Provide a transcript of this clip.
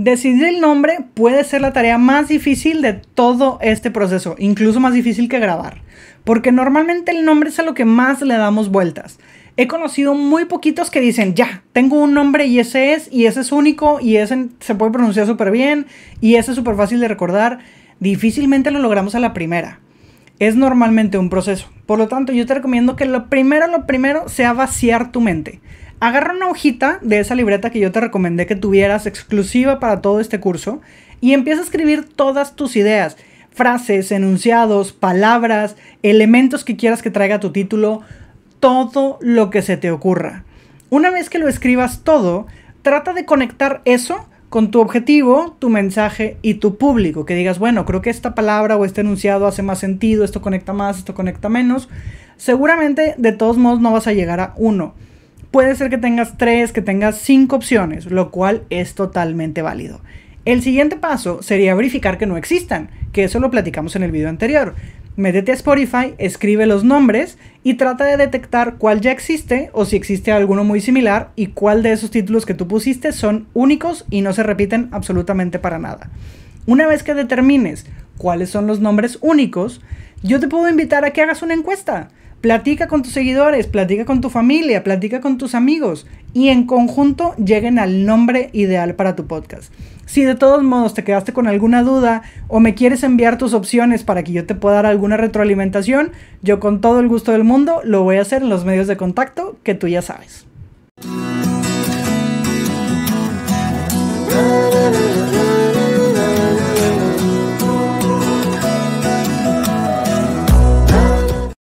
Decidir el nombre puede ser la tarea más difícil de todo este proceso, incluso más difícil que grabar, porque normalmente el nombre es a lo que más le damos vueltas. He conocido muy poquitos que dicen, ya, tengo un nombre y ese es, y ese es único, y ese se puede pronunciar súper bien, y ese es súper fácil de recordar. Difícilmente lo logramos a la primera. Es normalmente un proceso. Por lo tanto, yo te recomiendo que lo primero, lo primero sea vaciar tu mente Agarra una hojita de esa libreta que yo te recomendé que tuvieras exclusiva para todo este curso y empieza a escribir todas tus ideas, frases, enunciados, palabras, elementos que quieras que traiga tu título, todo lo que se te ocurra. Una vez que lo escribas todo, trata de conectar eso con tu objetivo, tu mensaje y tu público. Que digas, bueno, creo que esta palabra o este enunciado hace más sentido, esto conecta más, esto conecta menos. Seguramente de todos modos no vas a llegar a uno. Puede ser que tengas tres, que tengas cinco opciones, lo cual es totalmente válido. El siguiente paso sería verificar que no existan, que eso lo platicamos en el video anterior. Métete a Spotify, escribe los nombres y trata de detectar cuál ya existe o si existe alguno muy similar y cuál de esos títulos que tú pusiste son únicos y no se repiten absolutamente para nada. Una vez que determines cuáles son los nombres únicos, yo te puedo invitar a que hagas una encuesta. Platica con tus seguidores, platica con tu familia, platica con tus amigos y en conjunto lleguen al nombre ideal para tu podcast. Si de todos modos te quedaste con alguna duda o me quieres enviar tus opciones para que yo te pueda dar alguna retroalimentación, yo con todo el gusto del mundo lo voy a hacer en los medios de contacto que tú ya sabes.